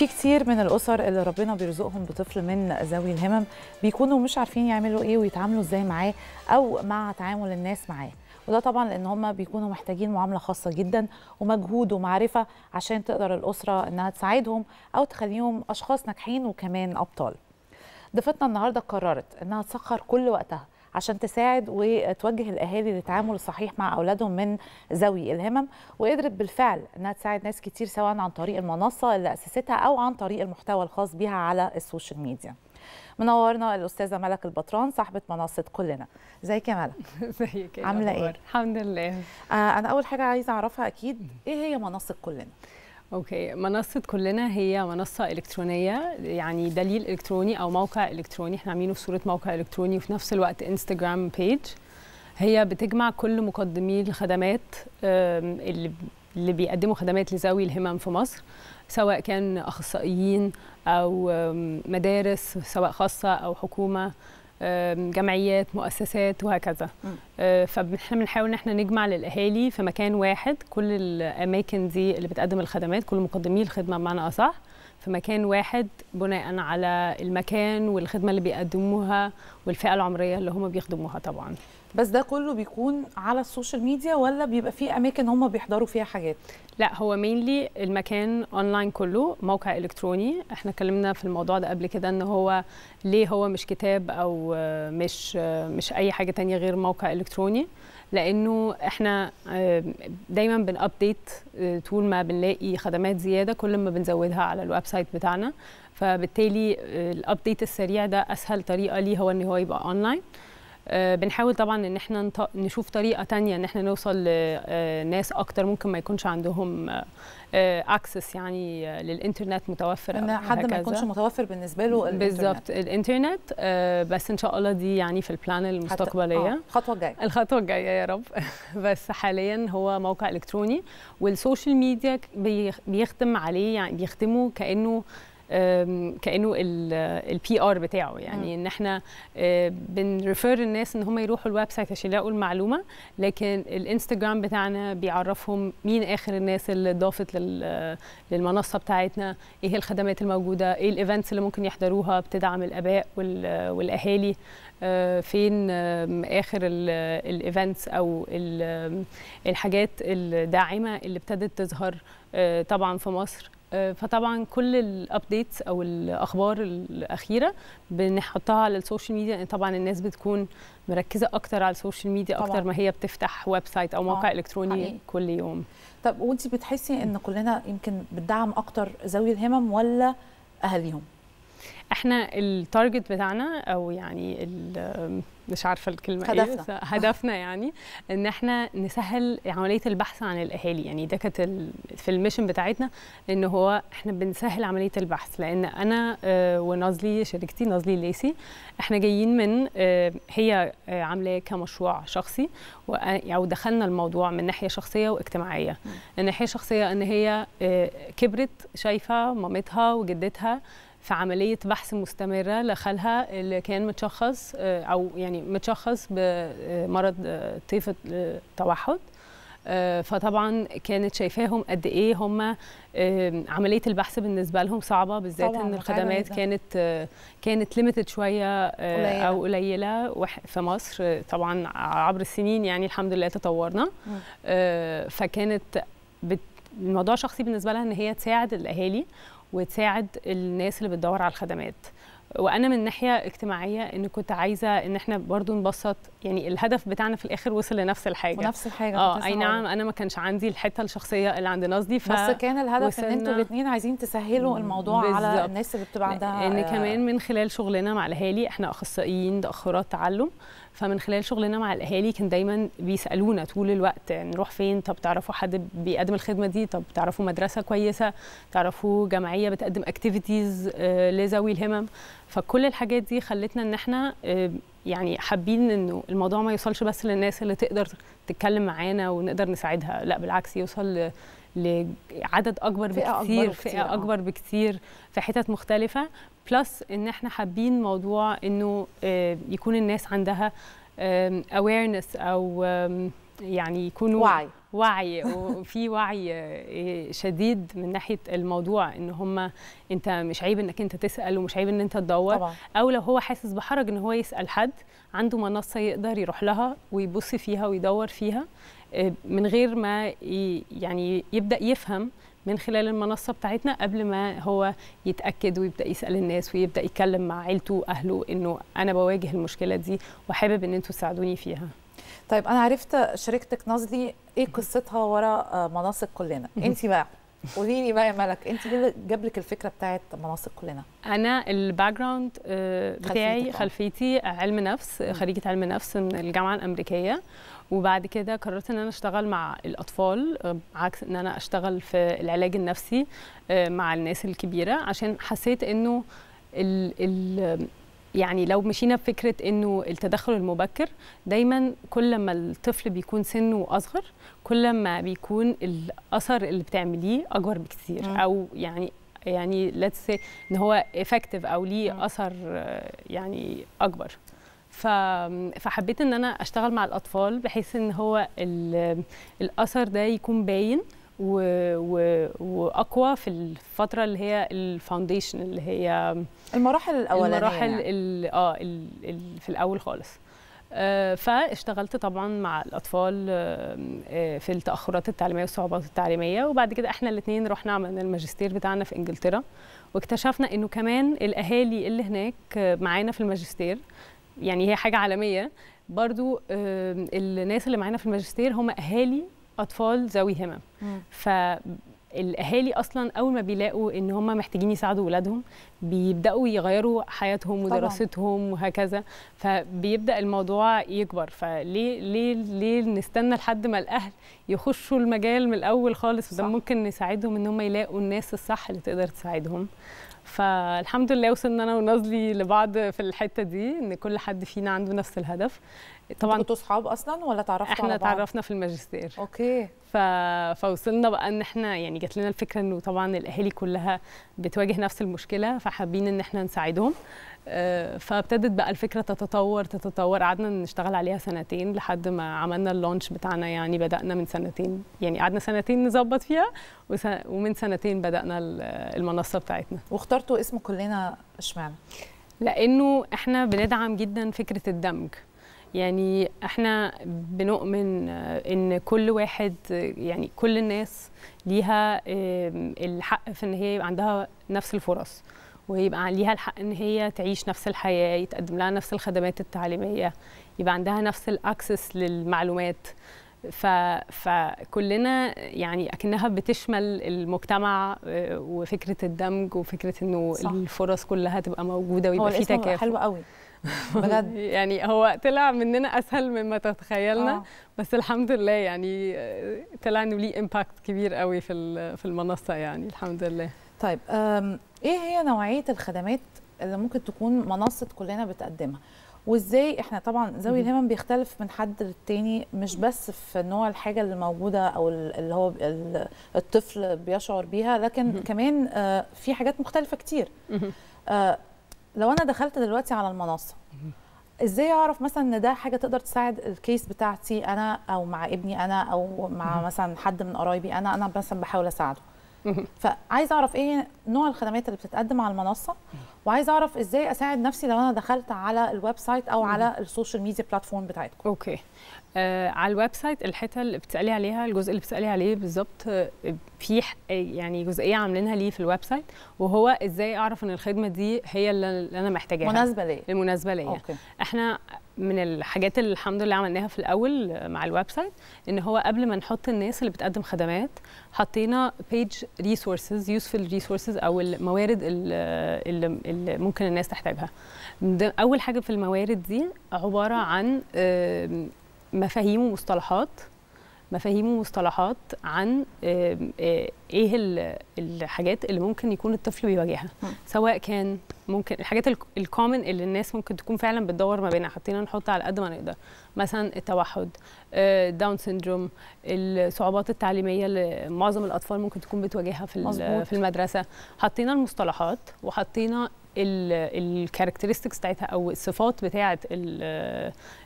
في كتير من الاسر اللي ربنا بيرزقهم بطفل من ذوي الهمم بيكونوا مش عارفين يعملوا ايه ويتعاملوا ازاي معاه او مع تعامل الناس معاه وده طبعا لان هم بيكونوا محتاجين معامله خاصه جدا ومجهود ومعرفه عشان تقدر الاسره انها تساعدهم او تخليهم اشخاص ناجحين وكمان ابطال ضيفتنا النهارده قررت انها تسخر كل وقتها عشان تساعد وتوجه الاهالي للتعامل الصحيح مع اولادهم من ذوي الهمم وقدرت بالفعل انها تساعد ناس كتير سواء عن طريق المنصه اللي اسستها او عن طريق المحتوى الخاص بها على السوشيال ميديا منورنا الاستاذه ملك البطران صاحبه منصه كلنا ازيك يا ملك ازيك عامله ايه الحمد لله آه انا اول حاجه عايزه اعرفها اكيد ايه هي منصه كلنا اوكي منصه كلنا هي منصه الكترونيه يعني دليل الكتروني او موقع الكتروني احنا عاملينه في صوره موقع الكتروني وفي نفس الوقت انستجرام بيج هي بتجمع كل مقدمي الخدمات اللي اللي بيقدموا خدمات لذوي الهمم في مصر سواء كان اخصائيين او مدارس سواء خاصه او حكومه جمعيات مؤسسات وهكذا آه، فاحنا بنحاول ان احنا نجمع للاهالي في مكان واحد كل الاماكن دي اللي بتقدم الخدمات كل مقدمي الخدمه بمعنى اصح في مكان واحد بناء على المكان والخدمه اللي بيقدموها والفئه العمريه اللي هم بيخدموها طبعا بس ده كله بيكون على السوشيال ميديا ولا بيبقى في اماكن هم بيحضروا فيها حاجات لا هو مينلي المكان اونلاين كله موقع الكتروني احنا اتكلمنا في الموضوع ده قبل كده ان هو ليه هو مش كتاب او مش مش اي حاجه تانية غير موقع الكتروني لانه احنا آه، دايما بنابديت آه، طول ما بنلاقي خدمات زياده كل ما بنزودها على الويب سايت بتاعنا فبالتالي آه، الابديت السريع ده اسهل طريقه ليه هو ان هو يبقى اونلاين آه، بنحاول طبعا ان احنا نشوف طريقه تانية ان احنا نوصل لناس آه، اكتر ممكن ما يكونش عندهم اكسس آه، يعني للانترنت متوفر ان حد ما يكونش متوفر بالنسبه له بالظبط الانترنت بس ان شاء الله دي يعني في البلان المستقبليه الخطوه الجايه الخطوه الجايه يا رب بس حاليا هو موقع الكتروني والسوشيال ميديا بيخدم عليه يعني بيخدمه كانه كانه البي ار بتاعه يعني ان احنا آه، بنريفير الناس ان هم يروحوا الويب سايت عشان يلاقوا المعلومه لكن الانستجرام بتاعنا بيعرفهم مين اخر الناس اللي ضافت للمنصه بتاعتنا ايه الخدمات الموجوده ايه الايفنتس اللي ممكن يحضروها بتدعم الاباء والاهالي آه، فين اخر الايفنتس او الحاجات الداعمه اللي ابتدت تظهر آه، طبعا في مصر آه، فطبعا كل الابديتس او الاخبار الاخيره بنحطها على السوشيال ميديا لان طبعا الناس بتكون مركزه اكتر على السوشيال ميديا طبعاً. اكتر ما هي بتفتح ويب سايت او موقع آه، الكتروني حقيقي. كل يوم طب وانت بتحسي ان كلنا يمكن بندعم اكتر ذوي الهمم ولا اهاليهم احنا التارجت بتاعنا او يعني مش عارفه الكلمه ايه، هدفنا. ايه هدفنا يعني ان احنا نسهل عمليه البحث عن الاهالي يعني ده كانت في الميشن بتاعتنا ان هو احنا بنسهل عمليه البحث لان انا آه، ونازلي شركتي نازلي ليسي احنا جايين من آه، هي آه، عاملاه كمشروع شخصي او دخلنا الموضوع من ناحيه شخصيه واجتماعيه الناحيه الشخصيه ان هي كبرت شايفه مامتها وجدتها في عمليه بحث مستمره لخالها اللي كان متشخص آه، او يعني متشخص بمرض آه، طيف التوحد آه، فطبعا كانت شايفاهم قد ايه هم عمليه البحث بالنسبه لهم صعبه بالذات ان الخدمات كانت كانت ليميتد شويه او قليله في مصر طبعا عبر السنين يعني الحمد لله تطورنا فكانت الموضوع شخصي بالنسبه لها ان هي تساعد الاهالي وتساعد الناس اللي بتدور على الخدمات وانا من ناحيه اجتماعيه ان كنت عايزه ان احنا برضو نبسط يعني الهدف بتاعنا في الاخر وصل لنفس الحاجه نفس الحاجه اه اي نعم انا ما كانش عندي الحته الشخصيه اللي عند ناس دي ف... بس كان الهدف ان انتوا الاثنين عايزين تسهلوا الموضوع بالزبط. على الناس اللي بتبقى عندها ان آه، كمان من خلال شغلنا مع الاهالي احنا اخصائيين تاخرات تعلم فمن خلال شغلنا مع الاهالي كان دايما بيسالونا طول الوقت نروح فين طب تعرفوا حد بيقدم الخدمه دي طب تعرفوا مدرسه كويسه تعرفوا جمعيه بتقدم اكتيفيتيز آه، لذوي الهمم فكل الحاجات دي خلتنا ان احنا آه، يعني حابين انه الموضوع ما يوصلش بس للناس اللي تقدر تتكلم معانا ونقدر نساعدها لا بالعكس يوصل لعدد اكبر فئة فئه آه. اكبر بكثير في حتت مختلفه بلس ان احنا حابين موضوع انه آه، يكون الناس عندها اويرنس او يعني يكونوا وعي وعي وفي وعي آه، شديد من ناحيه الموضوع ان هم انت مش عيب انك انت تسال ومش عيب ان انت تدور طبعا. او لو هو حاسس بحرج ان هو يسال حد عنده منصه يقدر يروح لها ويبص فيها ويدور فيها آه، من غير ما يعني يبدا يفهم من خلال المنصة بتاعتنا قبل ما هو يتأكد ويبدأ يسأل الناس ويبدأ يتكلم مع عيلته وأهله إنه أنا بواجه المشكلة دي وحابب إن أنتوا تساعدوني فيها طيب أنا عرفت شركتك نازلي إيه قصتها ورا آه، منصة كلنا أنت بقى قولي لي بقى يا ملك انت ليه جاب لك الفكره بتاعت مناصب كلنا انا الباك آه، جراوند بتاعي آه. خلفيتي علم نفس خريجه علم نفس من الجامعه الامريكيه وبعد كده قررت ان انا اشتغل مع الاطفال عكس ان انا اشتغل في العلاج النفسي آه، مع الناس الكبيره عشان حسيت انه ال ال يعني لو مشينا بفكره انه التدخل المبكر دايما كل ما الطفل بيكون سنه اصغر كل ما بيكون الاثر اللي بتعمليه اكبر بكثير او يعني يعني ليتس ان هو افكتيف او ليه اثر آه، يعني اكبر فحبيت ان انا اشتغل مع الاطفال بحيث ان هو الاثر ده يكون باين و... و... واقوى في الفتره اللي هي الفاونديشن اللي هي المراحل الاولانيه المراحل يعني. اه ال... ال... في الاول خالص آه فاشتغلت طبعا مع الاطفال آه في التاخرات التعليميه والصعوبات التعليميه وبعد كده احنا الاثنين رحنا عملنا الماجستير بتاعنا في انجلترا واكتشفنا انه كمان الاهالي اللي هناك معانا في الماجستير يعني هي حاجه عالميه برضو الناس اللي معانا في الماجستير هم اهالي اطفال ذوي همم فالاهالي اصلا اول ما بيلاقوا ان هم محتاجين يساعدوا اولادهم بيبداوا يغيروا حياتهم ودراستهم وهكذا فبيبدا الموضوع يكبر فليه ليه ليه نستنى لحد ما الاهل يخشوا المجال من الاول خالص وده ممكن نساعدهم ان هم يلاقوا الناس الصح اللي تقدر تساعدهم فالحمد لله وصلنا انا ونازلي لبعض في الحته دي ان كل حد فينا عنده نفس الهدف طبعا انتوا صحاب اصلا ولا تعرفتوا احنا تعرفنا في الماجستير اوكي ف... فوصلنا بقى ان احنا يعني جات لنا الفكره انه طبعا الاهالي كلها بتواجه نفس المشكله فحابين ان احنا نساعدهم آه، فابتدت بقى الفكره تتطور تتطور قعدنا نشتغل عليها سنتين لحد ما عملنا اللونش بتاعنا يعني بدانا من سنتين يعني قعدنا سنتين نظبط فيها ومن سنتين بدانا المنصه بتاعتنا واخترتوا اسم كلنا اشمعنى لانه احنا بندعم جدا فكره الدمج يعني احنا بنؤمن ان كل واحد يعني كل الناس ليها الحق في ان هي يبقى عندها نفس الفرص ويبقى ليها الحق ان هي تعيش نفس الحياه يتقدم لها نفس الخدمات التعليميه يبقى عندها نفس الاكسس للمعلومات ف... فكلنا يعني اكنها بتشمل المجتمع آه، وفكره الدمج وفكره انه الفرص كلها تبقى موجوده ويبقى في تكافؤ حلو قوي بجد يعني هو طلع مننا اسهل مما تتخيلنا آه. بس الحمد لله يعني آه، طلع انه ليه امباكت كبير قوي في في المنصه يعني الحمد لله طيب ايه هي نوعيه الخدمات اللي ممكن تكون منصه كلنا بتقدمها وازاي احنا طبعا ذوي الهمم بيختلف من حد للتاني مش بس في نوع الحاجه اللي موجوده او اللي هو الطفل بيشعر بيها لكن كمان آه، في حاجات مختلفه كتير آه، لو انا دخلت دلوقتي على المنصه ازاي اعرف مثلا ان ده حاجه تقدر تساعد الكيس بتاعتي انا او مع ابني انا او مع مثلا حد من قرايبي انا انا مثلا بحاول اساعده فعايز اعرف ايه نوع الخدمات اللي بتتقدم على المنصه وعايز اعرف ازاي اساعد نفسي لو انا دخلت على الويب سايت او على السوشيال ميديا بلاتفورم بتاعتكم اوكي آه على الويب سايت الحته اللي بتسالي عليها الجزء اللي بتسالي عليه بالظبط آه، في آه، يعني جزئيه عاملينها ليه في الويب سايت وهو ازاي اعرف ان الخدمه دي هي اللي انا محتاجاها مناسبه ليا المناسبه ليا احنا من الحاجات اللي الحمد لله عملناها في الاول مع الويب سايت ان هو قبل ما نحط الناس اللي بتقدم خدمات حطينا بيج ريسورسز يوسفل ريسورسز او الموارد اللي, اللي ممكن الناس تحتاجها اول حاجه في الموارد دي عباره عن مفاهيم ومصطلحات مفاهيم ومصطلحات عن ايه الحاجات اللي ممكن يكون الطفل بيواجهها سواء كان ممكن الحاجات الكومن اللي الناس ممكن تكون فعلا بتدور ما بينها حطينا نحط على قد ما نقدر مثلا التوحد داون سيندروم الصعوبات التعليميه اللي معظم الاطفال ممكن تكون بتواجهها في مزبوط. في المدرسه حطينا المصطلحات وحطينا الكاركترستكس بتاعتها او الصفات بتاعه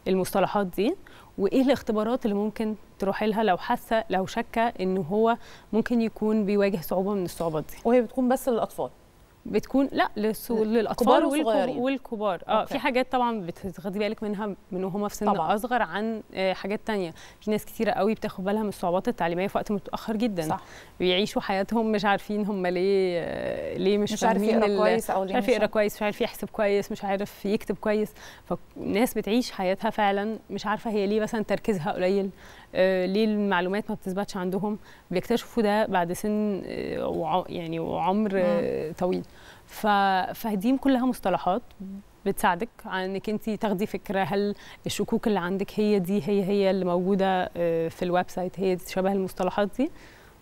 المصطلحات دي وايه الاختبارات اللي ممكن تروح لها لو حاسه لو شاكه ان هو ممكن يكون بيواجه صعوبه من الصعوبات دي وهي بتكون بس للاطفال بتكون لا للسو... للاطفال والصغيرين. والكبار اه أوكي. في حاجات طبعا بتاخدي بالك منها من وهم في سن طبعا. اصغر عن آه، حاجات تانية في ناس كثيره قوي بتاخد بالها من الصعوبات التعليميه في وقت متاخر جدا صح. بيعيشوا حياتهم مش عارفين هم ليه آه، ليه مش, مش عارف يقرا كويس او ليه مش عارف يقرا كويس مش عارف يحسب كويس مش عارف يكتب كويس فالناس بتعيش حياتها فعلا مش عارفه هي ليه مثلا تركيزها قليل آه، ليه المعلومات ما بتثبتش عندهم بيكتشفوا ده بعد سن آه، يعني وعمر آه، طويل فدي كلها مصطلحات بتساعدك على انك انت تاخدي فكره هل الشكوك اللي عندك هي دي هي هي اللي موجوده في الويب سايت هي دي شبه المصطلحات دي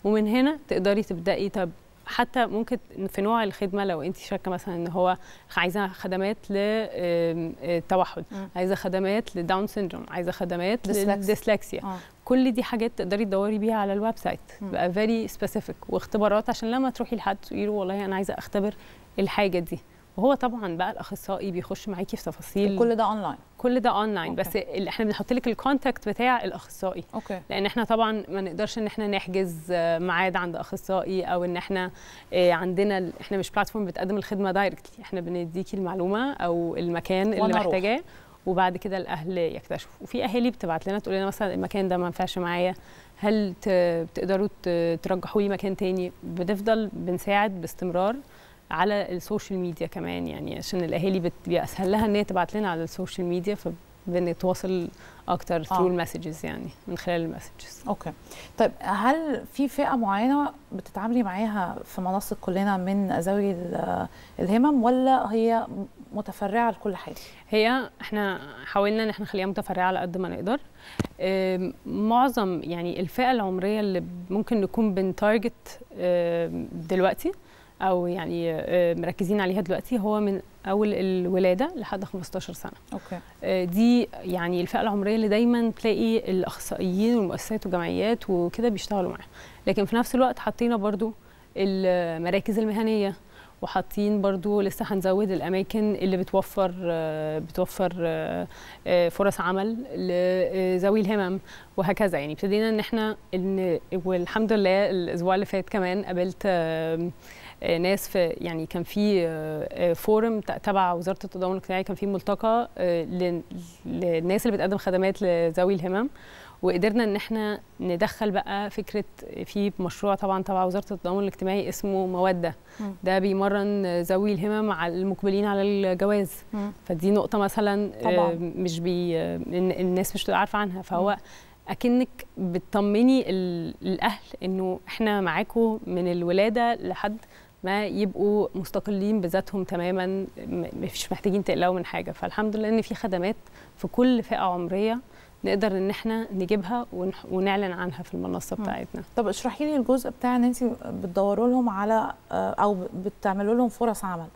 ومن هنا تقدري تبداي طب حتى ممكن في نوع الخدمه لو انت شاكه مثلا ان هو عايزه خدمات للتوحد عايزه خدمات للداون سيندروم عايزه خدمات للديسلكسيا كل دي حاجات تقدري تدوري بيها على الويب سايت بقى فيري سبيسيفيك واختبارات عشان لما تروحي لحد تقولي له والله انا عايزه اختبر الحاجه دي وهو طبعا بقى الاخصائي بيخش معاكي في تفاصيل كل ده اونلاين كل ده اونلاين بس احنا بنحط لك الكونتاكت بتاع الاخصائي أوكي. لان احنا طبعا ما نقدرش ان احنا نحجز آه، ميعاد عند اخصائي او ان احنا آه، عندنا احنا مش بلاتفورم بتقدم الخدمه دايركتلي احنا بنديكي المعلومه او المكان اللي محتاجاه وبعد كده الاهل يكتشفوا وفي اهالي بتبعت لنا تقول لنا مثلا المكان ده ما ينفعش معايا هل تقدروا ترجحوا لي مكان تاني بنفضل بنساعد باستمرار على السوشيال ميديا كمان يعني عشان الاهالي بيسهل لها ان هي تبعت لنا على السوشيال ميديا بنتواصل اكتر ثرو آه. المسجز يعني من خلال المسجز اوكي طيب هل في فئه معينه بتتعاملي معاها في مناصب كلنا من ذوي الهمم ولا هي متفرعه لكل حاجه هي احنا حاولنا ان احنا نخليها متفرعه على قد ما نقدر معظم يعني الفئه العمريه اللي ممكن نكون بنتارجت دلوقتي او يعني مركزين عليها دلوقتي هو من او الولاده لحد 15 سنه اوكي آه، دي يعني الفئه العمريه اللي دايما تلاقي الاخصائيين والمؤسسات والجمعيات وكده بيشتغلوا معاها لكن في نفس الوقت حطينا برضو المراكز المهنيه وحاطين برضو لسه هنزود الاماكن اللي بتوفر آه، بتوفر آه، فرص عمل لذوي الهمم وهكذا يعني ابتدينا ان احنا ان والحمد لله الاسبوع اللي فات كمان قابلت آه، ناس في يعني كان في آه، آه، فورم تبع وزاره التضامن الاجتماعي كان في ملتقى للناس اللي بتقدم خدمات لذوي الهمم وقدرنا ان احنا ندخل بقى فكره في مشروع طبعا تبع وزاره التضامن الاجتماعي اسمه موده ده بيمرن ذوي الهمم على المقبلين على الجواز فدي نقطه مثلا طبعا. مش بي الناس مش عارفه عنها فهو اكنك بتطمني الاهل انه احنا معاكم من الولاده لحد ما يبقوا مستقلين بذاتهم تماما مش محتاجين تقلقوا من حاجه فالحمد لله ان في خدمات في كل فئه عمريه نقدر ان احنا نجيبها ونعلن عنها في المنصه بتاعتنا طب اشرحي لي الجزء بتاع ان انت بتدوروا لهم على آه، او بتعملوا لهم فرص عمل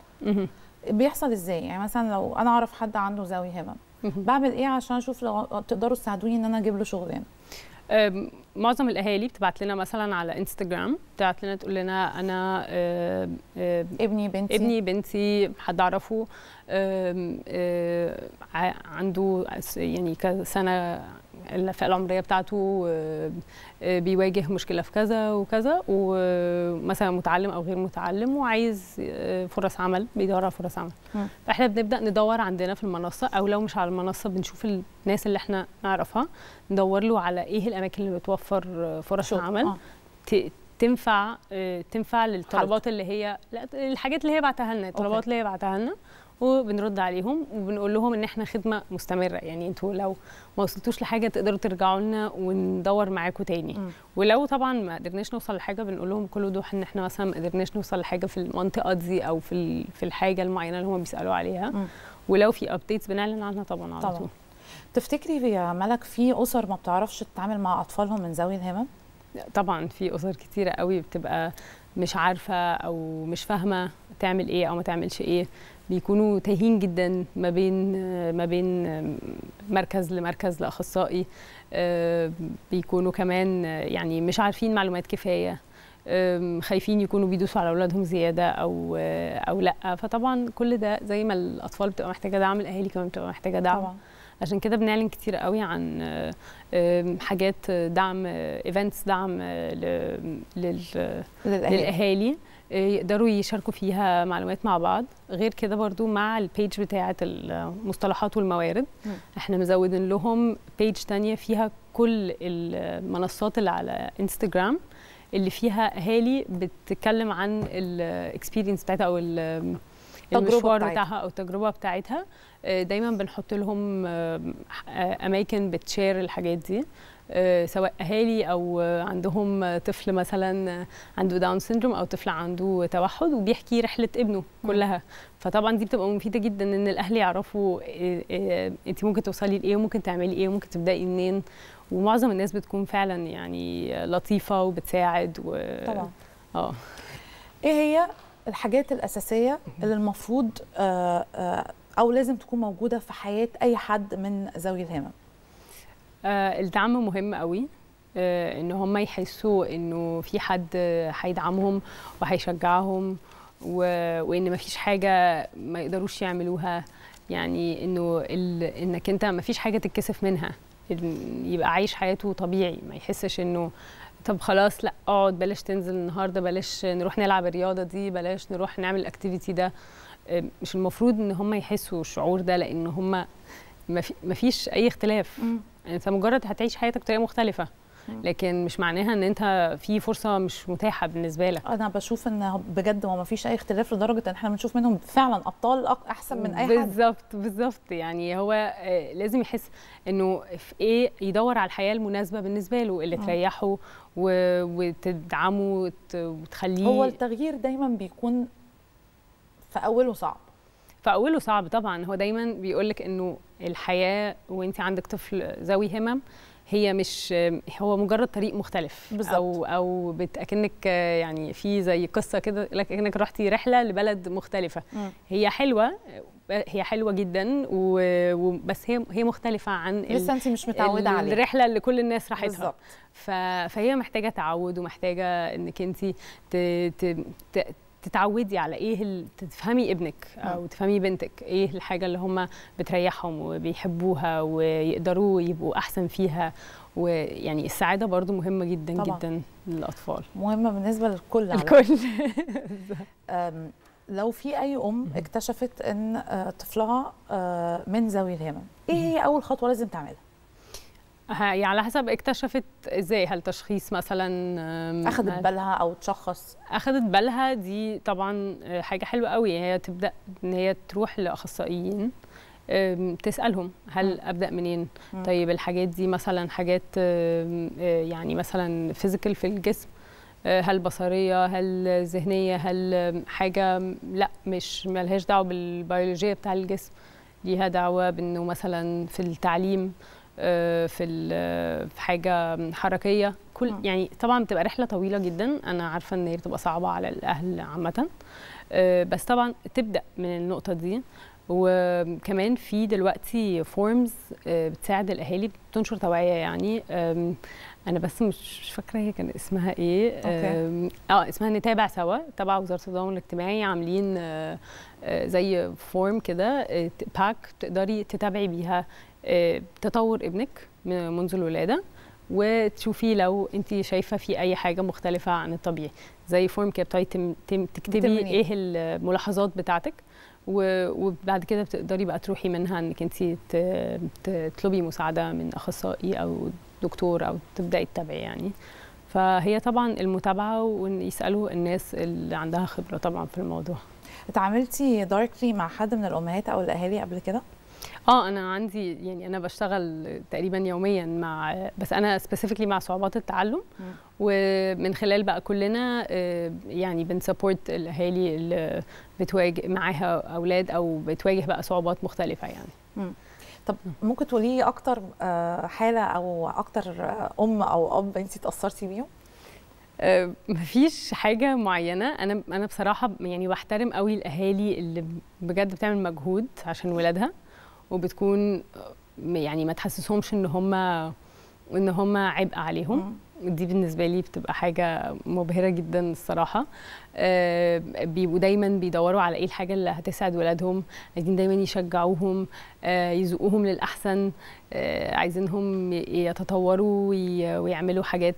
بيحصل ازاي يعني مثلا لو انا اعرف حد عنده ذوي هبه بعمل ايه عشان اشوف لو تقدروا تساعدوني ان انا اجيب له شغلانه معظم الاهالي بتبعت لنا مثلا على انستغرام بتبعت لنا تقول لنا انا ابني بنتي ابني بنتي حد اعرفه عنده يعني كسنه الفئه العمريه بتاعته آه، آه، بيواجه مشكله في كذا وكذا ومثلا متعلم او غير متعلم وعايز آه، فرص عمل بيدور على فرص عمل فاحنا بنبدا ندور عندنا في المنصه او لو مش على المنصه بنشوف الناس اللي احنا نعرفها ندور له على ايه الاماكن اللي بتوفر فرص عمل تنفع تنفع للطلبات اللي هي لا الحاجات اللي هي بعتها لنا الطلبات اللي هي بعتها لنا وبنرد عليهم وبنقول لهم ان احنا خدمه مستمره يعني انتوا لو ما وصلتوش لحاجه تقدروا ترجعوا لنا وندور معاكم تاني م. ولو طبعا ما قدرناش نوصل لحاجه بنقول لهم بكل وضوح ان احنا مثلا ما قدرناش نوصل لحاجه في المنطقه دي او في في الحاجه المعينه اللي هم بيسالوا عليها م. ولو في ابديتس بنعلن عنها طبعا على طبعا. طول تفتكري يا ملك في اسر ما بتعرفش تتعامل مع اطفالهم من ذوي الهمم طبعا في اسر كتيره قوي بتبقى مش عارفه او مش فاهمه تعمل ايه او ما تعملش ايه بيكونوا تاهين جدا ما بين ما بين مركز لمركز لاخصائي آه، بيكونوا كمان يعني مش عارفين معلومات كفايه خايفين يكونوا بيدوسوا على اولادهم زياده او آه، او لا فطبعا كل ده زي ما الاطفال بتبقى محتاجه دعم الاهالي كمان بتبقى محتاجه دعم طبعا. عشان كده بنعلن كتير قوي عن آه، حاجات آه، دعم ايفنتس آه، دعم للاهالي يقدروا يشاركوا فيها معلومات مع بعض غير كده برضو مع البيج بتاعه المصطلحات والموارد م. احنا مزودين لهم بيج تانية فيها كل المنصات اللي على انستجرام اللي فيها اهالي بتتكلم عن الاكسبيرينس بتاعتها او التجربه بتاعها او التجربه بتاعتها آه، دايما بنحط لهم آه، آه، اماكن بتشير الحاجات دي سواء اهالي او عندهم طفل مثلا عنده داون سيندروم او طفل عنده توحد وبيحكي رحله ابنه كلها فطبعا دي بتبقى مفيده جدا ان الاهل يعرفوا انت ممكن توصلي لايه وممكن تعملي ايه وممكن تبداي منين ومعظم الناس بتكون فعلا يعني لطيفه وبتساعد و... طبعا اه ايه هي الحاجات الاساسيه اللي المفروض آه، آه، او لازم تكون موجوده في حياه اي حد من ذوي الهمم آه، الدعم مهم قوي ان هم يحسوا انه في حد هيدعمهم وهيشجعهم و... وان مفيش حاجه ما يقدروش يعملوها يعني انه ال... انك انت مفيش حاجه تتكسف منها يبقى عايش حياته طبيعي ما يحسش انه طب خلاص لا اقعد بلاش تنزل النهارده بلاش نروح نلعب الرياضه دي بلاش نروح نعمل الاكتيفيتي ده آه، مش المفروض ان هم يحسوا الشعور ده لان هم ما فيش اي اختلاف مم. يعني انت مجرد هتعيش حياتك بطريقه مختلفه لكن مش معناها ان انت في فرصه مش متاحه بالنسبه لك انا بشوف ان بجد ما فيش اي اختلاف لدرجه ان احنا بنشوف منهم فعلا ابطال احسن من اي حد بالظبط بالظبط يعني هو آه، لازم يحس انه في ايه يدور على الحياه المناسبه بالنسبه له اللي تريحه وتدعمه وتخليه هو التغيير دايما بيكون في اوله صعب في اوله صعب طبعا هو دايما بيقول لك انه الحياه وانت عندك طفل ذوي همم هي مش هو مجرد طريق مختلف بالزبط. او او اكنك يعني في زي قصه كده لك رحتي رحله لبلد مختلفه م. هي حلوه هي حلوه جدا وبس هي هي مختلفه عن لسه انت مش متعوده عليها الرحله اللي كل الناس راحتها بالظبط فهي محتاجه تعود ومحتاجه انك انت تتعودي على ايه تفهمي ابنك او نعم. تفهمي بنتك ايه الحاجه اللي هم بتريحهم وبيحبوها ويقدروا يبقوا احسن فيها ويعني السعاده برضو مهمه جدا طبعًا. جدا للاطفال مهمه بالنسبه للكل الكل لو في اي ام اكتشفت ان آه، طفلها آه، من ذوي الهمم ايه هي اول خطوه لازم تعملها يعني على حسب اكتشفت ازاي هل تشخيص مثلا اخذت بالها او تشخص اخذت بالها دي طبعا حاجه حلوه قوي هي تبدا ان هي تروح لاخصائيين تسالهم هل ابدا منين مم. طيب الحاجات دي مثلا حاجات آه، يعني مثلا فيزيكال في الجسم آه، هل بصريه هل ذهنيه هل حاجه لا مش ملهاش دعوه بالبيولوجيه بتاع الجسم ليها دعوه بانه مثلا في التعليم آه، في في حاجه حركيه كل اه. يعني طبعا بتبقى رحله طويله جدا انا عارفه ان هي بتبقى صعبه على الاهل عامه آه، بس طبعا تبدا من النقطه دي وكمان في دلوقتي فورمز بتساعد الاهالي بتنشر توعيه يعني انا بس مش فاكره هي كان اسمها ايه أوكي. اه اسمها نتابع سوا تبع وزاره التضامن الاجتماعي عاملين زي فورم كده باك تقدري تتابعي بيها آه، تطور ابنك منذ الولاده وتشوفي لو انت شايفه في اي حاجه مختلفه عن الطبيعي زي فورم كده بتقعدي تكتبي ايه الملاحظات بتاعتك وبعد كده بتقدري بقى تروحي منها انك انت تطلبي مساعده من اخصائي او دكتور او تبداي تتابعي يعني فهي طبعا المتابعه وان يسالوا الناس اللي عندها خبره طبعا في الموضوع اتعاملتي داركلي مع حد من الامهات او الاهالي قبل كده اه انا عندي يعني انا بشتغل تقريبا يوميا مع بس انا سبيسيفيكلي مع صعوبات التعلم ومن خلال بقى كلنا آه، يعني بنسبورت الاهالي اللي بتواجه معاها اولاد او بتواجه بقى صعوبات مختلفه يعني طب ممكن تقولي اكتر آه، حاله او اكتر آه، ام او اب انت تاثرتي بيهم مفيش حاجة معينة أنا أنا بصراحة يعني بحترم قوي الأهالي اللي بجد بتعمل مجهود عشان ولادها وبتكون يعني ما تحسسهمش ان هم ان هم عبء عليهم دي بالنسبه لي بتبقى حاجه مبهره جدا الصراحه آه، بيبقوا دايما بيدوروا على ايه الحاجه اللي هتسعد ولادهم عايزين دايما يشجعوهم آه، يزقوهم للاحسن آه، عايزينهم يتطوروا ويعملوا حاجات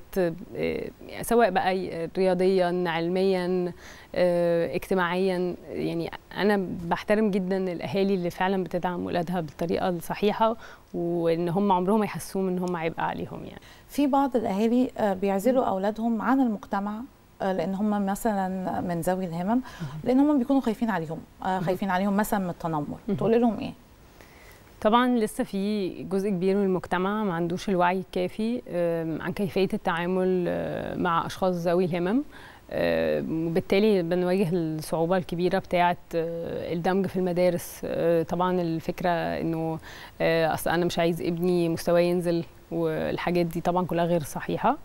آه، سواء بقى رياضيا علميا اجتماعيا يعني انا بحترم جدا الاهالي اللي فعلا بتدعم ولادها بالطريقه الصحيحه وان هم عمرهم ما يحسوهم ان هم عبء عليهم يعني في بعض الاهالي بيعزلوا اولادهم عن المجتمع لان هم مثلا من ذوي الهمم لان هم بيكونوا خايفين عليهم خايفين عليهم مثلا من التنمر تقول لهم ايه طبعا لسه في جزء كبير من المجتمع ما عندوش الوعي الكافي عن كيفيه التعامل آه، مع اشخاص ذوي الهمم وبالتالي بنواجه الصعوبه الكبيره بتاعه آه، الدمج في المدارس آه، طبعا الفكره انه اصل انا مش عايز ابني مستواه ينزل والحاجات دي طبعا كلها غير صحيحه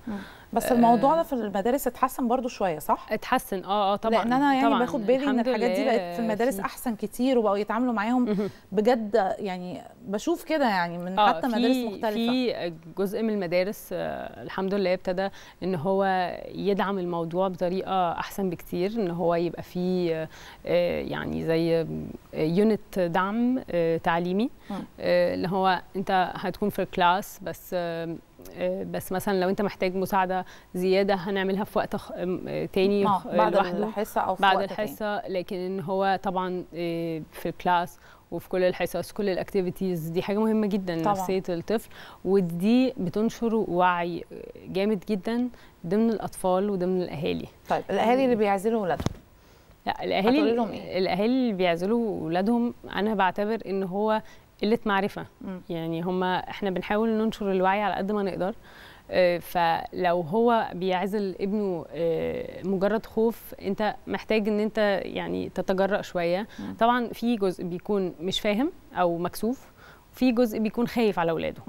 بس الموضوع ده في المدارس اتحسن برضو شويه صح اتحسن اه اه طبعا لان انا يعني باخد بالي ان الحاجات دي بقت في المدارس احسن كتير وبقوا يتعاملوا معاهم بجد يعني بشوف كده يعني من آه حتى مدارس مختلفه في جزء من المدارس آه الحمد لله ابتدى ان هو يدعم الموضوع بطريقه احسن بكتير ان هو يبقى فيه آه يعني زي يونت آه، دعم آه تعليمي آه اللي هو انت هتكون في الكلاس بس آه آه، بس مثلا لو انت محتاج مساعده زياده هنعملها في وقت آه، تاني بعد الحصه او في بعد وقت الحصه تاني. لكن هو طبعا آه، في كلاس وفي كل الحصص كل الاكتيفيتيز دي حاجه مهمه جدا طبعا. نفسيه الطفل ودي بتنشر وعي جامد جدا ضمن الاطفال وضمن الاهالي طيب الاهالي اللي بيعزلوا اولادهم لا الاهالي إيه؟ الاهالي اللي بيعزلوا اولادهم انا بعتبر ان هو قله معرفه يعني هما احنا بنحاول ننشر الوعي على قد ما نقدر آه، فلو هو بيعزل ابنه آه، مجرد خوف انت محتاج ان انت يعني تتجرأ شويه طبعا في جزء بيكون مش فاهم او مكسوف في جزء بيكون خايف على اولاده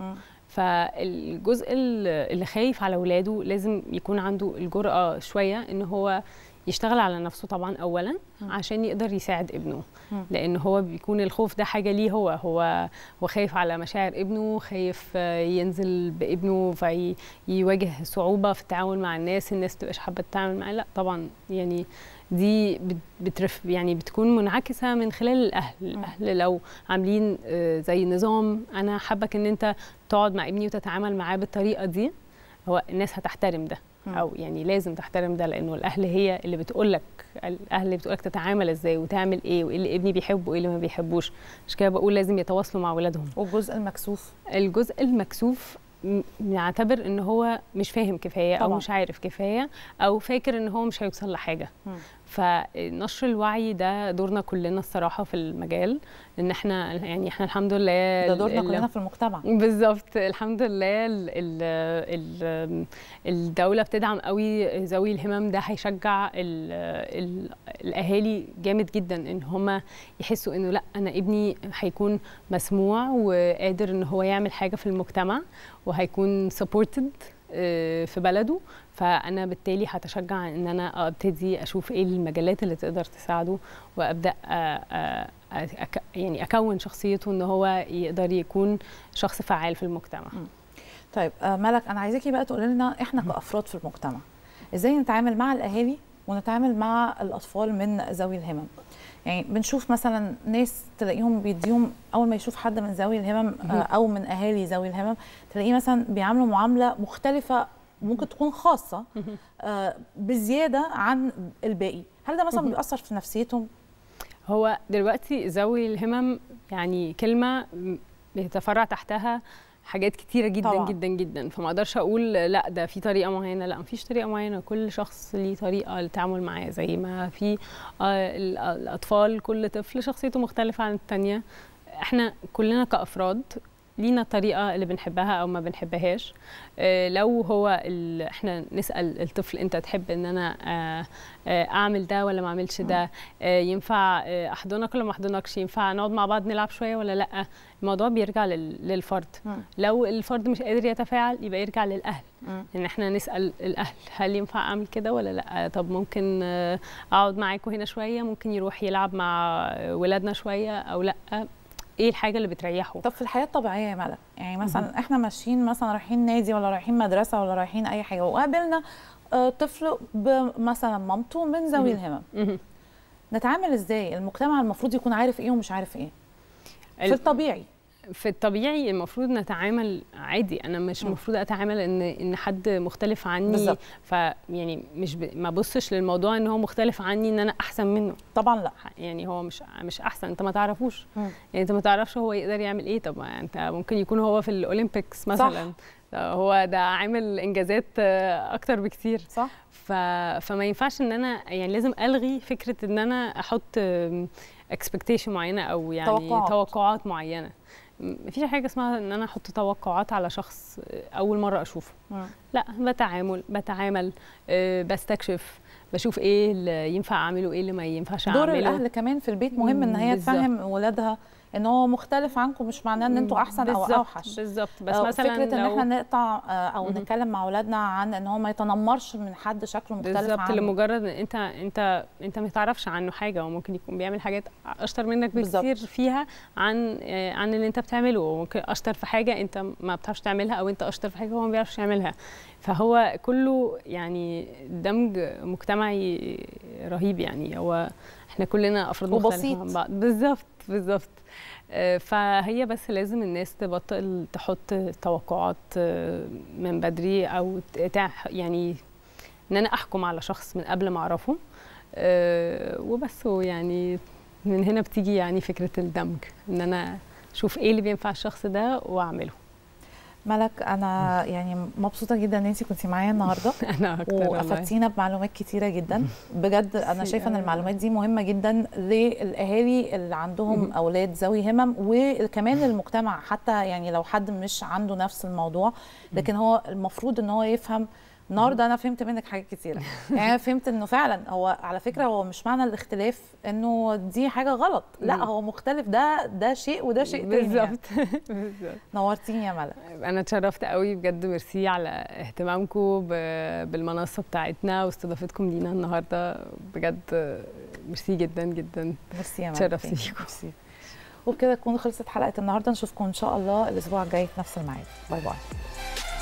فالجزء اللي خايف على اولاده لازم يكون عنده الجرأه شويه ان هو يشتغل على نفسه طبعا اولا عشان يقدر يساعد ابنه لان هو بيكون الخوف ده حاجه ليه هو هو هو خايف على مشاعر ابنه خايف ينزل بابنه فيواجه في صعوبه في التعامل مع الناس الناس تبقاش حابه تتعامل معاه لا طبعا يعني دي بترف يعني بتكون منعكسه من خلال الاهل الاهل لو عاملين آه، زي نظام انا حابك ان انت تقعد مع ابني وتتعامل معاه بالطريقه دي هو الناس هتحترم ده او يعني لازم تحترم ده لانه الاهل هي اللي بتقول لك الاهل اللي بتقول لك تتعامل ازاي وتعمل ايه وايه اللي ابني بيحبه وايه اللي ما بيحبوش عشان كده بقول لازم يتواصلوا مع اولادهم والجزء المكسوف الجزء المكسوف نعتبر ان هو مش فاهم كفايه او مش عارف كفايه او فاكر ان هو مش هيوصل لحاجه فنشر الوعي ده دورنا كلنا الصراحه في المجال ان احنا يعني احنا الحمد لله ده دورنا كلنا في المجتمع بالظبط الحمد لله الـ الـ الـ الدوله بتدعم قوي ذوي الهمم ده هيشجع الاهالي جامد جدا ان هم يحسوا انه لا انا ابني هيكون مسموع وقادر ان هو يعمل حاجه في المجتمع وهيكون سبورتد آه، في بلده فانا بالتالي هتشجع ان انا ابتدي اشوف ايه المجالات اللي تقدر تساعده وابدا آه، آه، أك يعني اكون شخصيته ان هو يقدر يكون شخص فعال في المجتمع طيب ملك انا عايزاكي بقى تقولي لنا احنا كافراد في المجتمع ازاي نتعامل مع الاهالي ونتعامل مع الاطفال من ذوي الهمم يعني بنشوف مثلا ناس تلاقيهم بيديهم اول ما يشوف حد من ذوي الهمم آه، او من اهالي ذوي الهمم تلاقيه مثلا بيعاملوا معامله مختلفه ممكن تكون خاصه آه، بزياده عن الباقي هل ده مثلا بيأثر في نفسيتهم هو دلوقتي ذوي الهمم يعني كلمه بيتفرع تحتها حاجات كتيره جدا طبعا. جدا جدا فما اقدرش اقول لا ده في طريقه معينه لا مفيش طريقه معينه كل شخص ليه طريقه للتعامل معاه زي ما في آه، آه، الاطفال كل طفل شخصيته مختلفه عن الثانيه احنا كلنا كافراد لينا طريقه اللي بنحبها او ما بنحبهاش آه، لو هو احنا نسال الطفل انت تحب ان انا آه، آه، اعمل ده ولا ما اعملش ده ينفع احضنك ولا ما احضنكش ينفع نقعد مع بعض نلعب شويه ولا لا الموضوع بيرجع للفرد لو الفرد مش قادر يتفاعل يبقى يرجع للاهل ان احنا نسال الاهل هل ينفع اعمل كده ولا لا طب ممكن اقعد معاكم هنا شويه ممكن يروح يلعب مع ولادنا شويه او لا ايه الحاجه اللي بتريحه طب في الحياه الطبيعيه يا ملا يعني مثلا مم. احنا ماشيين مثلا رايحين نادي ولا رايحين مدرسه ولا رايحين اي حاجه وقابلنا آه، طفل مثلا مامته من ذوي الهمم نتعامل ازاي المجتمع المفروض يكون عارف ايه ومش عارف ايه في الطبيعي في الطبيعي المفروض نتعامل عادي انا مش المفروض اتعامل ان ان حد مختلف عني بالزبط. فيعني مش ب... ما بصش للموضوع ان هو مختلف عني ان انا احسن منه طبعا لا يعني هو مش مش احسن انت ما تعرفوش م. يعني انت ما تعرفش هو يقدر يعمل ايه طب انت ممكن يكون هو في الاولمبيكس مثلا صح. هو ده عامل انجازات اكتر بكتير صح ف... فما ينفعش ان انا يعني لازم الغي فكره ان انا احط اكسبكتيشن معينه او يعني توقعات, توقعات معينه مفيش حاجه اسمها ان انا احط توقعات على شخص اول مره اشوفه مم. لا بتعامل بتعامل أه بستكشف بشوف ايه اللي ينفع اعمله ايه اللي ما ينفعش اعمله دور الاهل كمان في البيت مهم ان هي تفهم ولادها ان هو مختلف عنكم مش معناه ان انتوا احسن او اوحش بالظبط بس مثلا فكره ان احنا نقطع آه، او نتكلم مع اولادنا عن ان هو ما يتنمرش من حد شكله مختلف بالظبط لمجرد ان انت انت انت ما تعرفش عنه حاجه وممكن يكون بيعمل حاجات اشطر منك بكتير فيها عن آه، عن اللي انت بتعمله وممكن اشطر في حاجه انت ما بتعرفش تعملها او انت اشطر في حاجه هو ما بيعرفش يعملها فهو كله يعني دمج مجتمعي رهيب يعني هو احنا كلنا افراد مختلفه عن بعض بالظبط بالظبط آه، فهي بس لازم الناس تبطل تحط توقعات آه، من بدري او يعني ان انا احكم على شخص من قبل ما اعرفه آه، وبس يعني من هنا بتيجي يعني فكره الدمج ان انا اشوف ايه اللي بينفع الشخص ده واعمله ملك انا يعني مبسوطه جدا ان انت كنتي معايا النهارده انا اكتر وافدتينا بمعلومات كتيره جدا بجد انا شايفه ان آه. المعلومات دي مهمه جدا للاهالي اللي عندهم اولاد ذوي همم وكمان للمجتمع حتى يعني لو حد مش عنده نفس الموضوع لكن هو المفروض ان هو يفهم النهارده انا فهمت منك حاجات كتيره يعني انا فهمت انه فعلا هو على فكره هو مش معنى الاختلاف انه دي حاجه غلط لا هو مختلف ده ده شيء وده شيء تاني يعني. بالظبط بالظبط نورتيني يا ملا انا اتشرفت قوي بجد ميرسي على اهتمامكم بالمنصه بتاعتنا واستضافتكم لينا النهارده بجد ميرسي جدا جدا ميرسي يا ملا اتشرفت فيكم وبكده تكون خلصت حلقه النهارده نشوفكم ان شاء الله الاسبوع الجاي في نفس الميعاد باي باي